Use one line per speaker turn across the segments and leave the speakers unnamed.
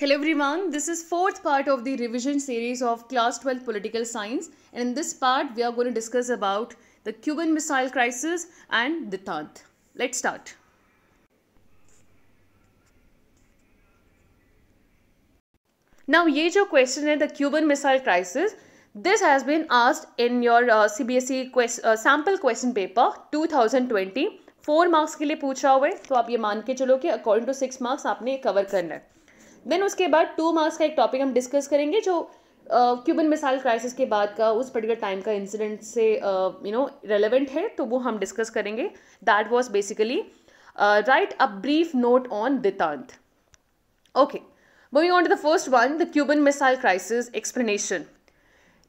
Hello everyone, this is fourth part of the revision series of Class 12 Political Science and in this part we are going to discuss about the Cuban Missile Crisis and the Ditant. Let's start. Now ये जो question है the Cuban Missile Crisis, this has been asked in your uh, CBSE quest, uh, sample question paper 2020 four marks के लिए पूछा हुआ है तो आप ये मान के चलो कि अकॉर्डिंग टू सिक्स मार्क्स आपने कवर करना है देन उसके बाद टू मार्क्स का एक टॉपिक हम डिस्कस करेंगे जो क्यूबन मिसाइल क्राइसिस के बाद का उस पर्टिकुलर टाइम का इंसिडेंट से यू नो रेलिवेंट है तो वो हम डिस्कस करेंगे that was basically right a brief note on detente okay moving on to the first one the Cuban missile crisis explanation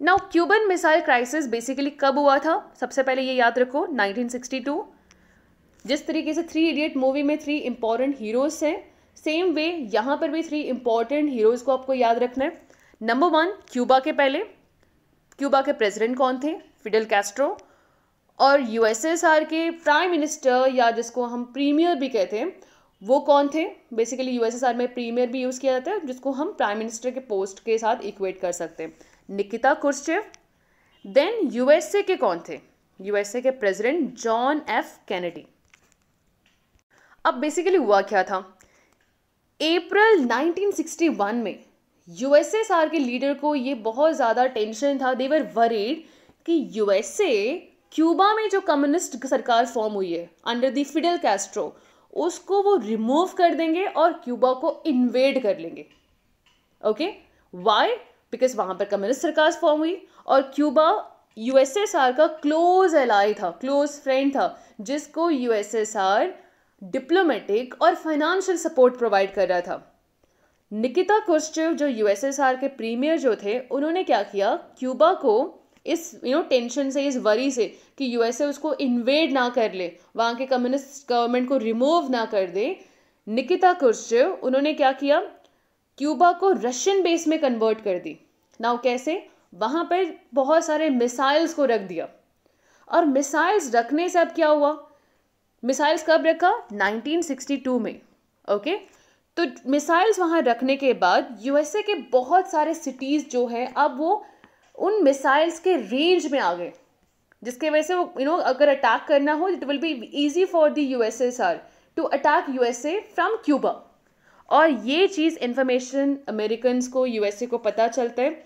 now Cuban missile crisis basically कब हुआ था सबसे पहले ये याद रखो 1962 जिस तरीके से थ्री इडियट मूवी में थ्री इंपॉर्टेंट हीरोज हैं सेम वे यहाँ पर भी थ्री इंपॉर्टेंट हीरोज़ को आपको याद रखना है नंबर वन क्यूबा के पहले क्यूबा के प्रेसिडेंट कौन थे फिडल कैस्ट्रो और यूएसएसआर के प्राइम मिनिस्टर या जिसको हम प्रीमियर भी कहते हैं वो कौन थे बेसिकली यूएसएसआर में प्रीमियर भी यूज़ किया जाता है जिसको हम प्राइम मिनिस्टर के पोस्ट के साथ इक्वेट कर सकते हैं निकिता कुर्चेव देन यूएसए के कौन थे यूएसए के प्रेसिडेंट जॉन एफ कैनेडी अब बेसिकली हुआ क्या था अप्रैल 1961 में यूएसएसआर के लीडर को ये बहुत ज़्यादा टेंशन था देवर वरीड कि यूएसए क्यूबा में जो कम्युनिस्ट सरकार फॉर्म हुई है अंडर द फिडल कैस्ट्रो उसको वो रिमूव कर देंगे और क्यूबा को इन्वेड कर लेंगे ओके वाई बिकॉज वहाँ पर कम्युनिस्ट सरकार फॉर्म हुई और क्यूबा यूएसएसआर का क्लोज एलाई था क्लोज फ्रेंड था जिसको यूएसएसआर डिप्लोमेटिक और फाइनेंशियल सपोर्ट प्रोवाइड कर रहा था निकिता क्रुश्चेव जो यूएसएसआर के प्रीमियर जो थे उन्होंने क्या किया क्यूबा को इस यू नो टेंशन से इस वरी से कि यूएसए उसको इन्वेड ना कर ले वहाँ के कम्युनिस्ट गवर्नमेंट को रिमूव ना कर दे निकिता क्रुश्चेव उन्होंने क्या किया क्यूबा को रशियन बेस में कन्वर्ट कर दी नाउ कैसे वहाँ पर बहुत सारे मिसाइल्स को रख दिया और मिसाइल्स रखने से अब क्या हुआ मिसाइल्स कब रखा 1962 में ओके तो मिसाइल्स वहाँ रखने के बाद यूएसए के बहुत सारे सिटीज़ जो हैं अब वो उन मिसाइल्स के रेंज में आ गए जिसके वजह से वो यू you नो know, अगर अटैक करना हो it will be easy for the U S S R to attack U S A from Cuba और ये चीज़ इन्फॉर्मेशन अमेरिकन को यू एस ए को पता चलता है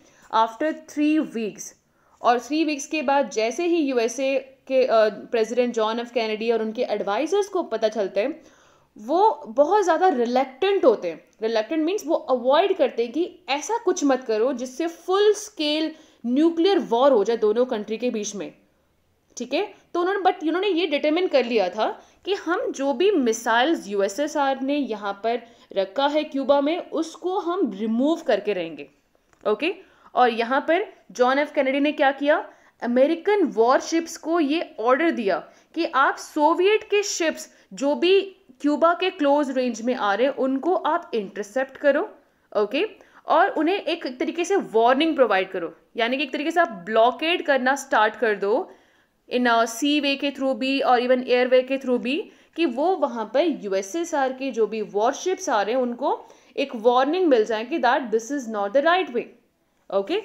आफ्टर थ्री वीक्स और थ्री वीक्स के बाद जैसे ही यू एस ए के प्रेसिडेंट जॉन एफ कैनेडी और उनके एडवाइजर्स को पता चलता है वो बहुत ज़्यादा रिलेक्टेंट होते हैं रिलेक्टेंट मीन्स वो अवॉइड करते हैं कि ऐसा कुछ मत करो जिससे फुल स्केल न्यूक्लियर वॉर हो जाए दोनों कंट्री के बीच में ठीक है तो उन्होंने बट उन्होंने ये डिटर्मिन कर लिया था कि हम जो भी मिसाइल्स यूएसएसआर ने यहाँ पर रखा है क्यूबा में उसको हम रिमूव करके रहेंगे ओके और यहाँ पर जॉन एफ कैनेडी ने क्या किया अमेरिकन वॉरशिप्स को ये ऑर्डर दिया कि आप सोवियत के शिप्स जो भी क्यूबा के क्लोज रेंज में आ रहे हैं उनको आप इंटरसेप्ट करो ओके और उन्हें एक तरीके से वार्निंग प्रोवाइड करो यानी कि एक तरीके से आप ब्लॉकेड करना स्टार्ट कर दो इन सी वे के थ्रू भी और इवन एयर वे के थ्रू भी कि वो वहाँ पर यू के जो भी वॉरशिप्स आ रहे हैं उनको एक वार्निंग मिल जाए कि that this is not the right way okay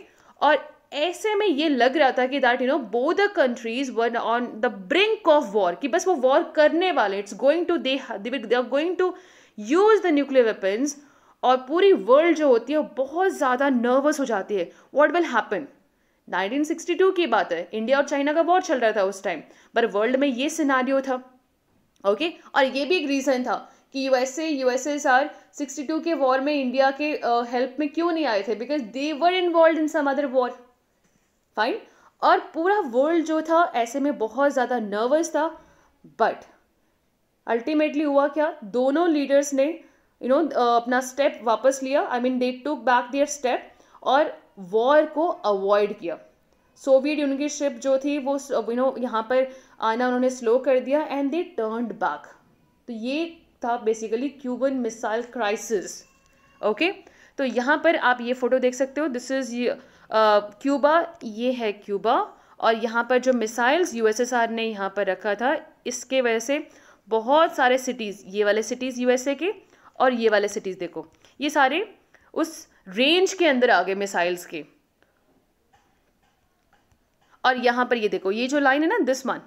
और ऐसे में ये लग रहा था कि that you know both the countries were on the brink of war कि बस वो वॉर करने वाले it's going to they are going to use the nuclear weapons और पूरी वर्ल्ड जो होती है बहुत ज़्यादा नर्वस हो जाती है वॉट विल हैपन 1962 की बात है इंडिया और चाइना का वॉर चल रहा था उस टाइम पर वर्ल्ड में ये सिनारियो था ओके okay? और ये भी एक रीज़न था कि यूएसए यूएसएसआर 62 के वॉर में इंडिया के हेल्प uh, में क्यों नहीं आए थे because they were involve in some other war fine और पूरा वर्ल्ड जो था ऐसे में बहुत ज़्यादा नर्वस था बट अल्टीमेटली हुआ क्या दोनों लीडर्स ने यू you नो know, अपना स्टेप वापस लिया I mean they took back their step और वॉर को अवॉइड किया सोवियत यूनियन की शिप जो थी वो यू नो यहाँ पर आना उन्होंने स्लो कर दिया एंड दे टर्नड बैक तो ये था basically Cuban missile crisis okay तो यहाँ पर आप ये फोटो देख सकते हो दिस इज़ क्यूबा ये है क्यूबा और यहाँ पर जो मिसाइल्स यूएसएसआर ने यहाँ पर रखा था इसके वजह से बहुत सारे सिटीज़ ये वाले सिटीज़ यूएसए के और ये वाले सिटीज़ देखो ये सारे उस रेंज के अंदर आ गए मिसाइल्स के और यहाँ पर ये देखो ये जो लाइन है ना दिस वन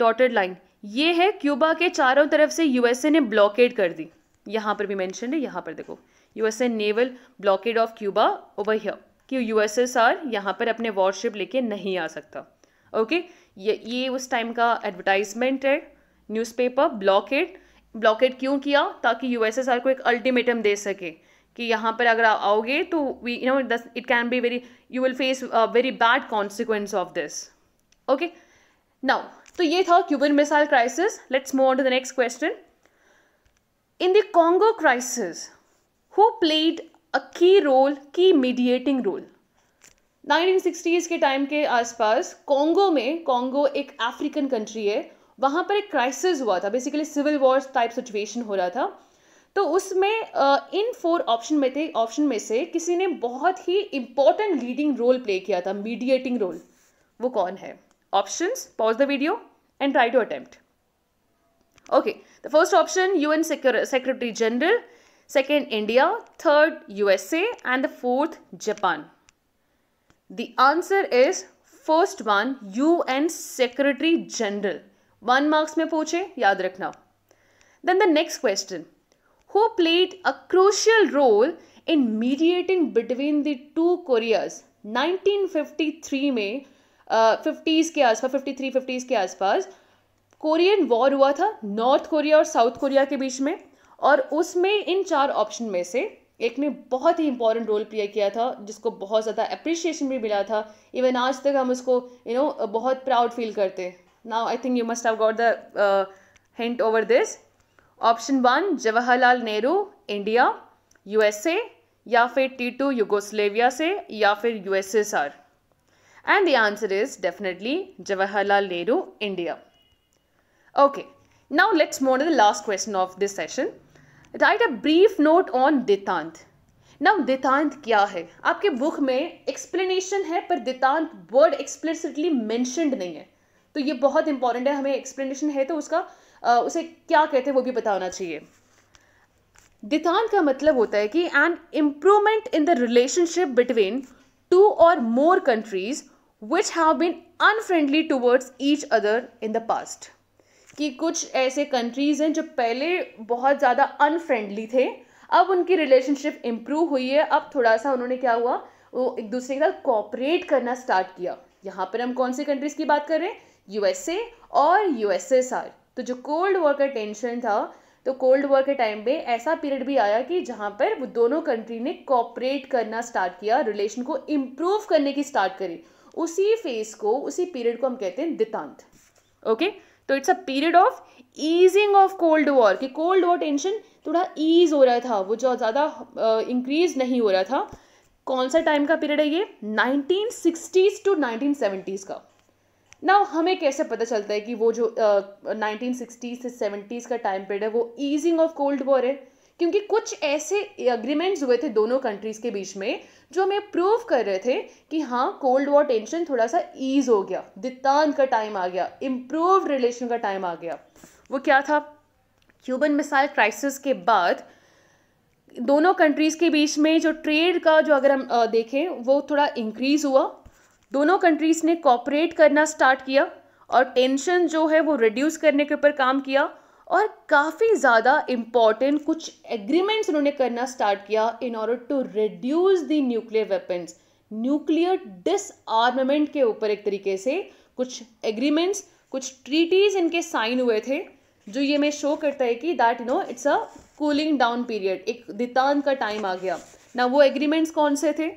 डॉटेड लाइन ये है क्यूबा के चारों तरफ से यूएसए ने ब्लॉकेड कर दी यहाँ पर भी मैंशन है यहाँ पर देखो USA naval blockade of Cuba over here कि यूएसएसआर यहाँ पर अपने वॉरशिप लेके नहीं आ सकता ओके ये ये उस टाइम का एडवर्टाइजमेंट है न्यूज़पेपर ब्लॉकेट ब्लॉकेट क्यों किया ताकि यूएसएसआर को एक अल्टीमेटम दे सके कि यहाँ पर अगर आप आओगे तो we you know this it can be very you will face very bad consequence of this okay now तो ये था Cuban missile crisis let's move on to the next question in the Congo crisis who played a key role की mediating role 1960s के time के आसपास Congo में Congo एक African country है वहाँ पर एक क्राइसिस हुआ था basically civil war type situation हो रहा था तो उसमें uh, इन फोर ऑप्शन में थे ऑप्शन में से किसी ने बहुत ही इम्पॉर्टेंट लीडिंग रोल प्ले किया था मीडिएटिंग रोल वो कौन है option pause the video and try to attempt okay the first option UN secretary general second India, third USA and the fourth Japan. The answer is first one un secretary general one marks में पूछे याद रखना then the next question who played a crucial role in mediating between the two koreas 1953 में fifties uh, के आसपास fifty three fifties के आसपास Korean war हुआ था नॉर्थ कोरिया और साउथ कोरिया के बीच में और उसमें इन चार ऑप्शन में से एक ने बहुत ही इंपॉर्टेंट रोल प्ले किया था जिसको बहुत ज़्यादा अप्रिशिएशन भी मिला था इवन आज तक हम उसको यू you नो know, बहुत प्राउड फील करते now I think you must have got the hint over this option one Jawaharlal Nehru India USA या फिर टी टू यूगोस्लेविया से या फिर USSR and the answer is definitely Jawaharlal Nehru India okay now let's more the last question of this session right a brief note on detente now detente क्या है आपके book में explanation है पर दितांत वर्ड एक्सप्लिसिटली मैंशनड नहीं है तो ये बहुत इंपॉर्टेंट है हमें एक्सप्लेनेशन है तो उसका आ, उसे क्या कहते हैं वो भी बताना चाहिए दितांत का मतलब होता है कि an improvement in the relationship between two or more countries which have been unfriendly towards each other in the past कि कुछ ऐसे कंट्रीज़ हैं जो पहले बहुत ज़्यादा अनफ्रेंडली थे अब उनकी रिलेशनशिप इम्प्रूव हुई है अब थोड़ा सा उन्होंने क्या हुआ वो एक दूसरे के साथ कॉपरेट करना स्टार्ट किया यहाँ पर हम कौन सी कंट्रीज़ की बात कर रहे हैं ए और आर तो जो कोल्ड वॉर का टेंशन था तो कोल्ड वॉर के टाइम पे ऐसा पीरियड भी आया कि जहाँ पर वो दोनों कंट्री ने कॉपरेट करना स्टार्ट किया रिलेशन को इम्प्रूव करने की स्टार्ट करी उसी फेज को उसी पीरियड को हम कहते हैं दितांत ओके okay? तो it's a period of easing of cold war कि कोल्ड वॉर टेंशन थोड़ा ईज हो रहा था वो जो ज़्यादा इंक्रीज नहीं हो रहा था कौन सा टाइम का पीरियड है ये nineteen sixties to nineteen seventies का ना हमें कैसे पता चलता है कि वो जो uh, सिक्सटीज से सेवेंटीज़ का टाइम पीरियड है वो ईजिंग ऑफ कोल्ड वॉर है क्योंकि कुछ ऐसे एग्रीमेंट्स हुए थे दोनों कंट्रीज़ के बीच में जो हमें प्रूव कर रहे थे कि हाँ कोल्ड वॉर टेंशन थोड़ा सा ईज हो गया दितान का टाइम आ गया इम्प्रूव रिलेशन का टाइम आ गया वो क्या था क्यूबन मिसाइल क्राइसिस के बाद दोनों कंट्रीज़ के बीच में जो ट्रेड का जो अगर हम देखें वो थोड़ा इंक्रीज़ हुआ दोनों कंट्रीज़ ने कॉपरेट करना स्टार्ट किया और टेंशन जो है वो रिड्यूस करने के ऊपर काम किया और काफ़ी ज़्यादा इम्पॉर्टेंट कुछ एग्रीमेंट्स उन्होंने करना स्टार्ट किया in order to reduce the nuclear weapons nuclear disarmament के ऊपर एक तरीके से कुछ एग्रीमेंट्स कुछ ट्रीटीज इनके साइन हुए थे जो ये मैं शो करता है कि that you know it's a cooling down period एक दितान का टाइम आ गया ना वो एग्रीमेंट्स कौन से थे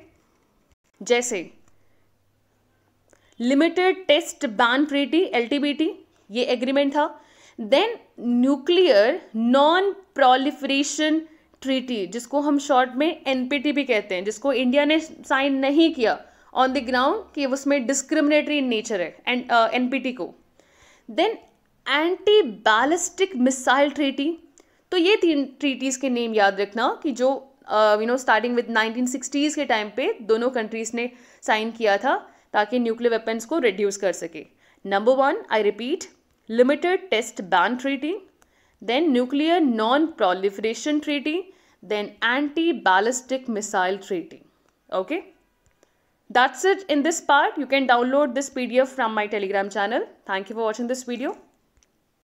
जैसे लिमिटेड टेस्ट बैन ट्रीटी एल ये एग्रीमेंट था then nuclear non proliferation treaty जिसको हम शॉर्ट में एन भी कहते हैं जिसको इंडिया ने साइन नहीं किया ऑन द ग्राउंड कि उसमें डिस्क्रिमिनेटरी इन नेचर है एंड टी uh, को then anti ballistic missile treaty तो ये तीन ट्रीटीज़ के नेम याद रखना कि जो you know starting with 1960s के टाइम पे दोनों कंट्रीज़ ने साइन किया था ताकि न्यूक्लियर वेपन्स को रिड्यूस कर सके number one I repeat limited test ban treaty, then nuclear non-proliferation treaty, then anti-ballistic missile treaty. Okay. That's it in this part. You can download this PDF from my telegram channel. Thank you for watching this video.